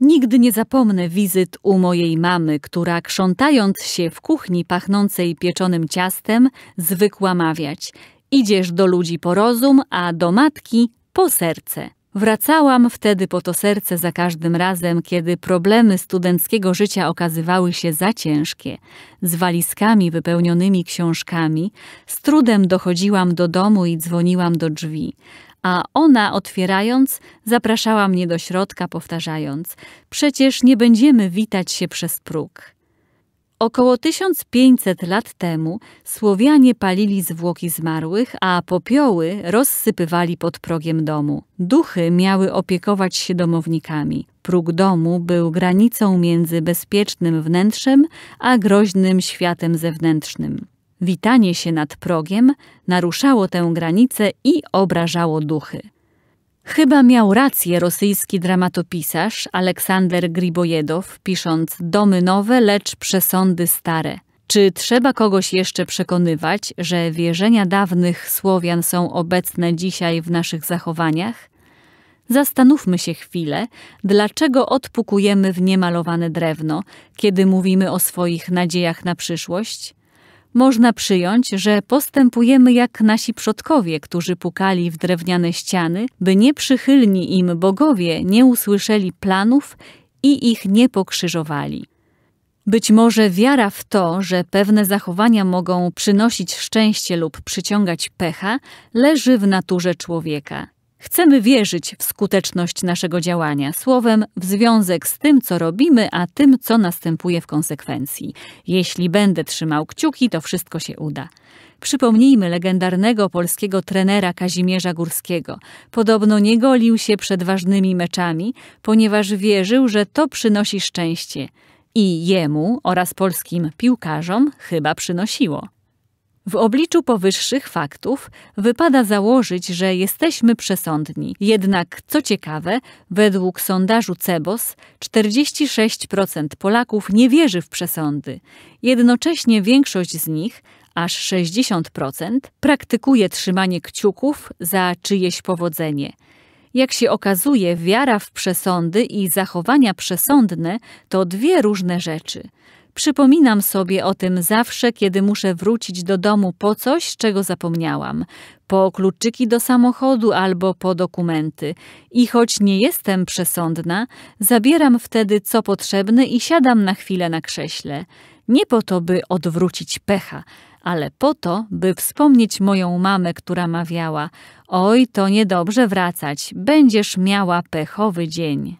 Nigdy nie zapomnę wizyt u mojej mamy, która krzątając się w kuchni pachnącej pieczonym ciastem, zwykła mawiać: Idziesz do ludzi po rozum, a do matki po serce. Wracałam wtedy po to serce za każdym razem, kiedy problemy studenckiego życia okazywały się za ciężkie. Z walizkami wypełnionymi książkami, z trudem dochodziłam do domu i dzwoniłam do drzwi a ona otwierając, zapraszała mnie do środka, powtarzając: Przecież nie będziemy witać się przez próg. Około 1500 lat temu Słowianie palili zwłoki zmarłych, a popioły rozsypywali pod progiem domu. Duchy miały opiekować się domownikami. Próg domu był granicą między bezpiecznym wnętrzem a groźnym światem zewnętrznym. Witanie się nad progiem naruszało tę granicę i obrażało duchy. Chyba miał rację rosyjski dramatopisarz Aleksander Gribojedow, pisząc domy nowe, lecz przesądy stare. Czy trzeba kogoś jeszcze przekonywać, że wierzenia dawnych Słowian są obecne dzisiaj w naszych zachowaniach? Zastanówmy się chwilę, dlaczego odpukujemy w niemalowane drewno, kiedy mówimy o swoich nadziejach na przyszłość? można przyjąć, że postępujemy jak nasi przodkowie, którzy pukali w drewniane ściany, by nieprzychylni im bogowie nie usłyszeli planów i ich nie pokrzyżowali. Być może wiara w to, że pewne zachowania mogą przynosić szczęście lub przyciągać pecha, leży w naturze człowieka. Chcemy wierzyć w skuteczność naszego działania, słowem w związek z tym, co robimy, a tym, co następuje w konsekwencji. Jeśli będę trzymał kciuki, to wszystko się uda. Przypomnijmy legendarnego polskiego trenera Kazimierza Górskiego. Podobno nie golił się przed ważnymi meczami, ponieważ wierzył, że to przynosi szczęście. I jemu oraz polskim piłkarzom chyba przynosiło. W obliczu powyższych faktów wypada założyć, że jesteśmy przesądni. Jednak, co ciekawe, według sondażu CEBOS 46% Polaków nie wierzy w przesądy. Jednocześnie większość z nich aż 60%, praktykuje trzymanie kciuków za czyjeś powodzenie. Jak się okazuje, wiara w przesądy i zachowania przesądne to dwie różne rzeczy. Przypominam sobie o tym zawsze, kiedy muszę wrócić do domu po coś, czego zapomniałam. Po kluczyki do samochodu albo po dokumenty. I choć nie jestem przesądna, zabieram wtedy co potrzebne i siadam na chwilę na krześle. Nie po to, by odwrócić pecha, ale po to, by wspomnieć moją mamę, która mawiała: Oj, to niedobrze wracać, będziesz miała pechowy dzień.